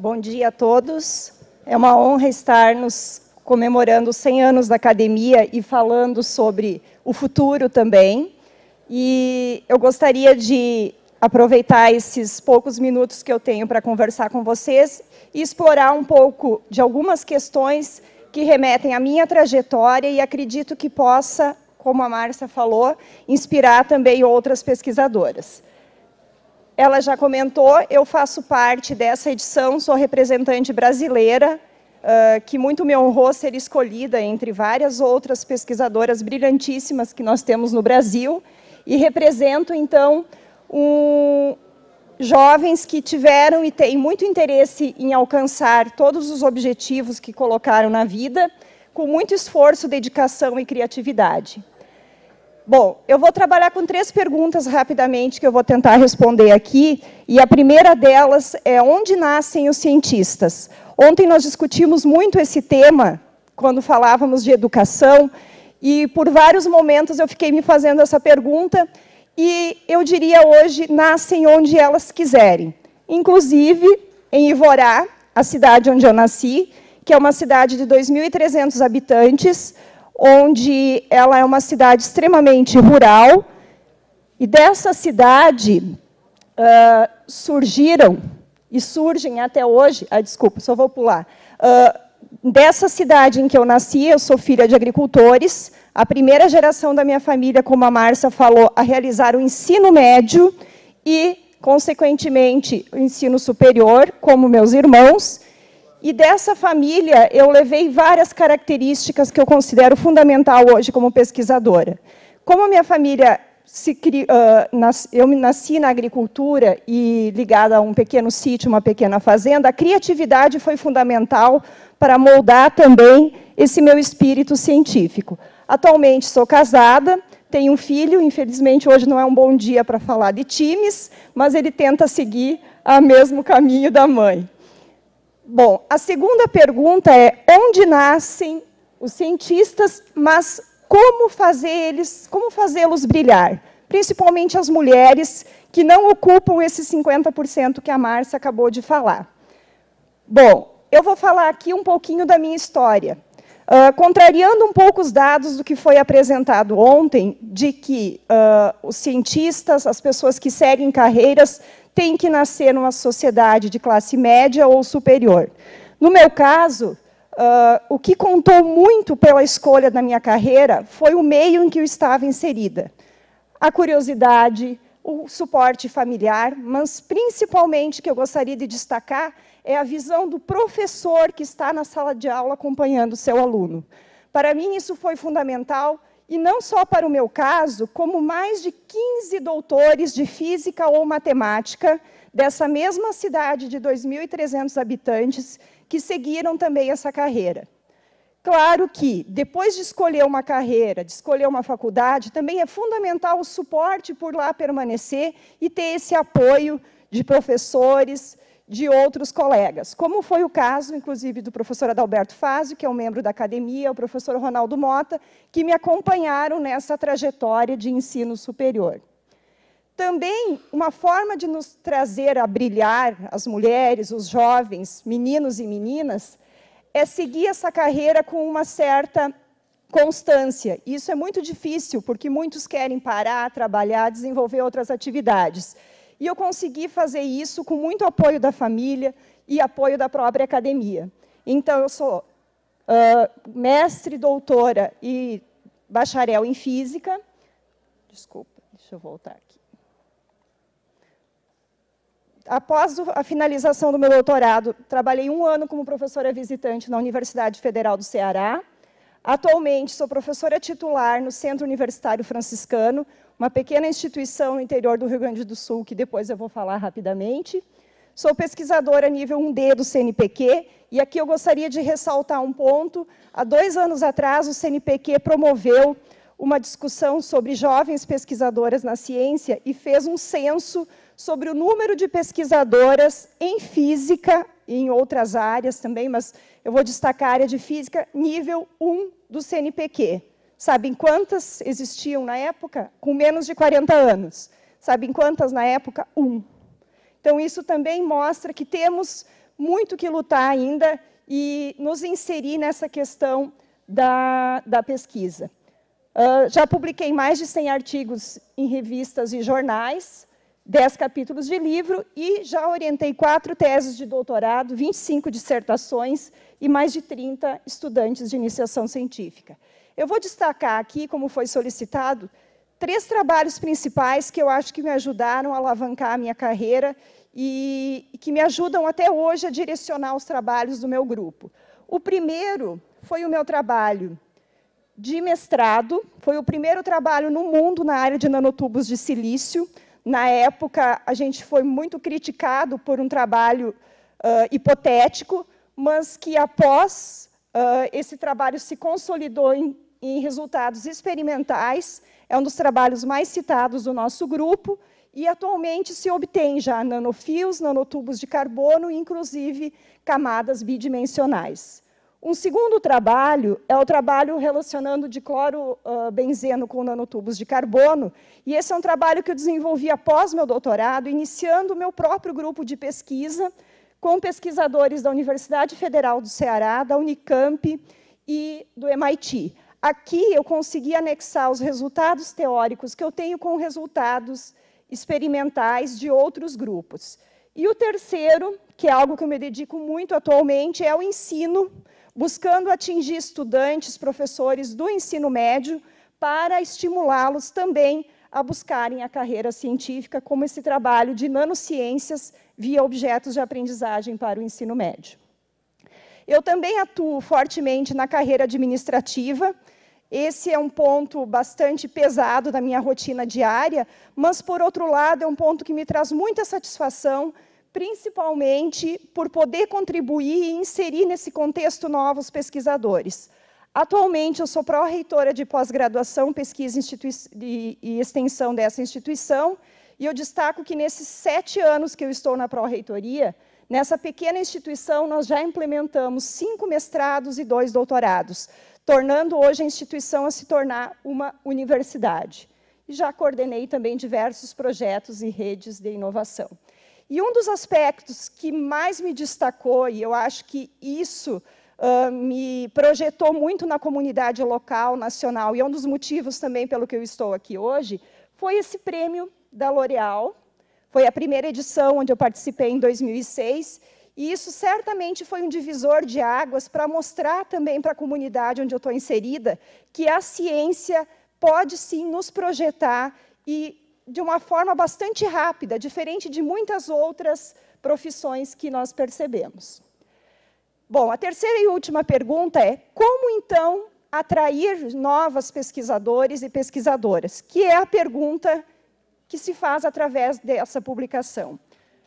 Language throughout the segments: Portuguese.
Bom dia a todos. É uma honra estarmos comemorando os 100 anos da academia e falando sobre o futuro também. E eu gostaria de aproveitar esses poucos minutos que eu tenho para conversar com vocês e explorar um pouco de algumas questões que remetem à minha trajetória e acredito que possa, como a Márcia falou, inspirar também outras pesquisadoras ela já comentou, eu faço parte dessa edição, sou representante brasileira, uh, que muito me honrou ser escolhida entre várias outras pesquisadoras brilhantíssimas que nós temos no Brasil, e represento, então, um, jovens que tiveram e têm muito interesse em alcançar todos os objetivos que colocaram na vida, com muito esforço, dedicação e criatividade. Bom, eu vou trabalhar com três perguntas rapidamente que eu vou tentar responder aqui. E a primeira delas é onde nascem os cientistas? Ontem nós discutimos muito esse tema quando falávamos de educação e por vários momentos eu fiquei me fazendo essa pergunta e eu diria hoje nascem onde elas quiserem. Inclusive em Ivorá, a cidade onde eu nasci, que é uma cidade de 2.300 habitantes, onde ela é uma cidade extremamente rural, e dessa cidade uh, surgiram, e surgem até hoje, ah, desculpa, só vou pular, uh, dessa cidade em que eu nasci, eu sou filha de agricultores, a primeira geração da minha família, como a Márcia falou, a realizar o ensino médio e, consequentemente, o ensino superior, como meus irmãos, e dessa família eu levei várias características que eu considero fundamental hoje como pesquisadora. Como a minha família Cri... Uh, nas... eu nasci na agricultura e ligada a um pequeno sítio, uma pequena fazenda, a criatividade foi fundamental para moldar também esse meu espírito científico. Atualmente sou casada, tenho um filho, infelizmente hoje não é um bom dia para falar de times, mas ele tenta seguir o mesmo caminho da mãe. Bom, a segunda pergunta é onde nascem os cientistas, mas como fazer eles, como fazê-los brilhar? Principalmente as mulheres que não ocupam esse 50% que a Márcia acabou de falar. Bom, eu vou falar aqui um pouquinho da minha história. Uh, contrariando um pouco os dados do que foi apresentado ontem, de que uh, os cientistas, as pessoas que seguem carreiras, tem que nascer numa sociedade de classe média ou superior. No meu caso, uh, o que contou muito pela escolha da minha carreira foi o meio em que eu estava inserida. A curiosidade, o suporte familiar, mas principalmente que eu gostaria de destacar é a visão do professor que está na sala de aula acompanhando o seu aluno. Para mim, isso foi fundamental e não só para o meu caso, como mais de 15 doutores de física ou matemática dessa mesma cidade de 2.300 habitantes que seguiram também essa carreira. Claro que, depois de escolher uma carreira, de escolher uma faculdade, também é fundamental o suporte por lá permanecer e ter esse apoio de professores, de outros colegas, como foi o caso, inclusive, do professor Adalberto Fazio, que é um membro da academia, o professor Ronaldo Mota, que me acompanharam nessa trajetória de ensino superior. Também uma forma de nos trazer a brilhar, as mulheres, os jovens, meninos e meninas, é seguir essa carreira com uma certa constância. Isso é muito difícil, porque muitos querem parar, trabalhar, desenvolver outras atividades. E eu consegui fazer isso com muito apoio da família e apoio da própria academia. Então, eu sou uh, mestre, doutora e bacharel em física. Desculpa, deixa eu voltar aqui. Após a finalização do meu doutorado, trabalhei um ano como professora visitante na Universidade Federal do Ceará. Atualmente, sou professora titular no Centro Universitário Franciscano, uma pequena instituição no interior do Rio Grande do Sul, que depois eu vou falar rapidamente. Sou pesquisadora nível 1D do CNPq, e aqui eu gostaria de ressaltar um ponto. Há dois anos atrás, o CNPq promoveu uma discussão sobre jovens pesquisadoras na ciência e fez um censo sobre o número de pesquisadoras em física e em outras áreas também, mas eu vou destacar a área de física nível 1 do CNPq. Sabem quantas existiam na época? Com menos de 40 anos. Sabem quantas na época? Um. Então, isso também mostra que temos muito que lutar ainda e nos inserir nessa questão da, da pesquisa. Uh, já publiquei mais de 100 artigos em revistas e jornais, 10 capítulos de livro e já orientei quatro teses de doutorado, 25 dissertações e mais de 30 estudantes de iniciação científica. Eu vou destacar aqui, como foi solicitado, três trabalhos principais que eu acho que me ajudaram a alavancar a minha carreira e, que me ajudam até hoje a direcionar os trabalhos do meu grupo. O primeiro foi o meu trabalho de mestrado, foi o primeiro trabalho no mundo na área de nanotubos de silício. Na época, a gente foi muito criticado por um trabalho uh, hipotético, mas que após uh, esse trabalho se consolidou em em resultados experimentais, é um dos trabalhos mais citados do nosso grupo, e atualmente se obtém já nanofios, nanotubos de carbono, inclusive camadas bidimensionais. Um segundo trabalho é o trabalho relacionando diclorobenzeno com nanotubos de carbono, e esse é um trabalho que eu desenvolvi após meu doutorado, iniciando o meu próprio grupo de pesquisa com pesquisadores da Universidade Federal do Ceará, da Unicamp e do MIT. Aqui eu consegui anexar os resultados teóricos que eu tenho com resultados experimentais de outros grupos. E o terceiro, que é algo que eu me dedico muito atualmente, é o ensino, buscando atingir estudantes, professores do ensino médio, para estimulá-los também a buscarem a carreira científica, como esse trabalho de nanociências via objetos de aprendizagem para o ensino médio. Eu também atuo fortemente na carreira administrativa. Esse é um ponto bastante pesado da minha rotina diária, mas, por outro lado, é um ponto que me traz muita satisfação, principalmente por poder contribuir e inserir nesse contexto novos pesquisadores. Atualmente, eu sou pró-reitora de pós-graduação, pesquisa e extensão dessa instituição, e eu destaco que nesses sete anos que eu estou na pró-reitoria, Nessa pequena instituição, nós já implementamos cinco mestrados e dois doutorados, tornando hoje a instituição a se tornar uma universidade. E já coordenei também diversos projetos e redes de inovação. E um dos aspectos que mais me destacou, e eu acho que isso uh, me projetou muito na comunidade local, nacional, e é um dos motivos também pelo que eu estou aqui hoje, foi esse prêmio da L'Oréal, foi a primeira edição onde eu participei em 2006, e isso certamente foi um divisor de águas para mostrar também para a comunidade onde eu estou inserida que a ciência pode sim nos projetar e de uma forma bastante rápida, diferente de muitas outras profissões que nós percebemos. Bom, a terceira e última pergunta é: como então atrair novas pesquisadores e pesquisadoras? Que é a pergunta que se faz através dessa publicação.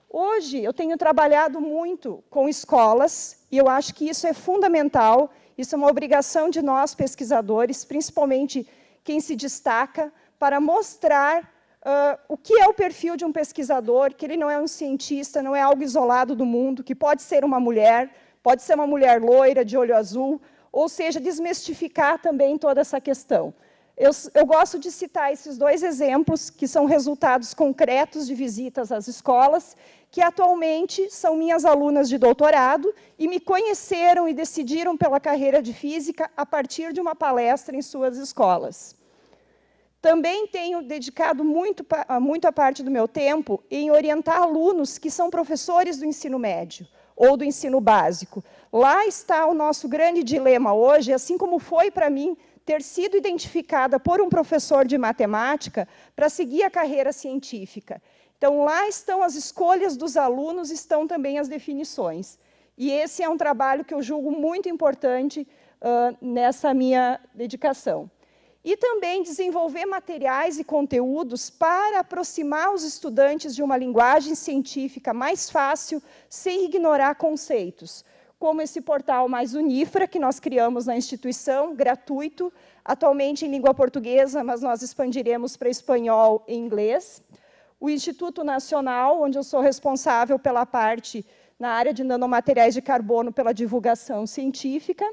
Hoje, eu tenho trabalhado muito com escolas, e eu acho que isso é fundamental, isso é uma obrigação de nós, pesquisadores, principalmente quem se destaca, para mostrar Uh, o que é o perfil de um pesquisador, que ele não é um cientista, não é algo isolado do mundo, que pode ser uma mulher, pode ser uma mulher loira, de olho azul, ou seja, desmistificar também toda essa questão. Eu, eu, gosto de citar esses dois exemplos, que são resultados concretos de visitas às escolas, que atualmente são minhas alunas de doutorado e me conheceram e decidiram pela carreira de física a partir de uma palestra em suas escolas. Também tenho dedicado muito, muito a parte do meu tempo em orientar alunos que são professores do ensino médio ou do ensino básico. Lá está o nosso grande dilema hoje, assim como foi para mim ter sido identificada por um professor de matemática para seguir a carreira científica. Então, lá estão as escolhas dos alunos, estão também as definições. E esse é um trabalho que eu julgo muito importante uh, nessa minha dedicação. E também desenvolver materiais e conteúdos para aproximar os estudantes de uma linguagem científica mais fácil, sem ignorar conceitos como esse portal mais Unifra, que nós criamos na instituição, gratuito, atualmente em língua portuguesa, mas nós expandiremos para espanhol e inglês. O Instituto Nacional, onde eu sou responsável pela parte na área de nanomateriais de carbono pela divulgação científica,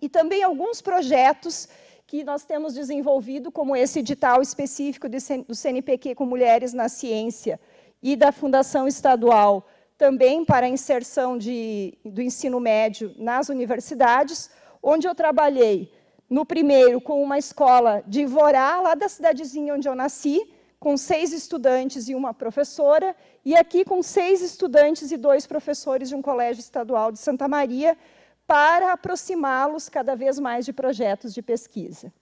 e também alguns projetos que nós temos desenvolvido, como esse edital específico do CNPq com mulheres na ciência e da Fundação Estadual também para a inserção de, do ensino médio nas universidades, onde eu trabalhei no primeiro com uma escola de Ivorá, lá da cidadezinha onde eu nasci, com seis estudantes e uma professora, e aqui com seis estudantes e dois professores de um colégio estadual de Santa Maria, para aproximá-los cada vez mais de projetos de pesquisa.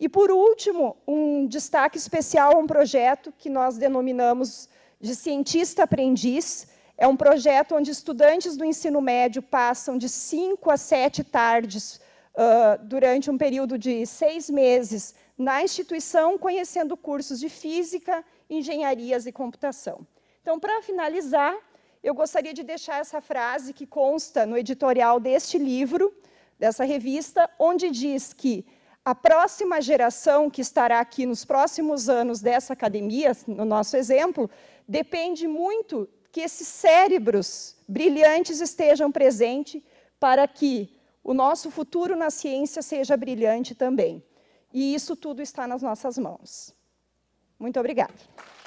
E, por último, um destaque especial a um projeto que nós denominamos de cientista aprendiz, é um projeto onde estudantes do ensino médio passam de cinco a sete tardes uh, durante um período de seis meses na instituição, conhecendo cursos de física, engenharias e computação. Então, para finalizar, eu gostaria de deixar essa frase que consta no editorial deste livro, dessa revista, onde diz que a próxima geração que estará aqui nos próximos anos dessa academia, no nosso exemplo, depende muito que esses cérebros brilhantes estejam presentes para que o nosso futuro na ciência seja brilhante também. E isso tudo está nas nossas mãos. Muito obrigada.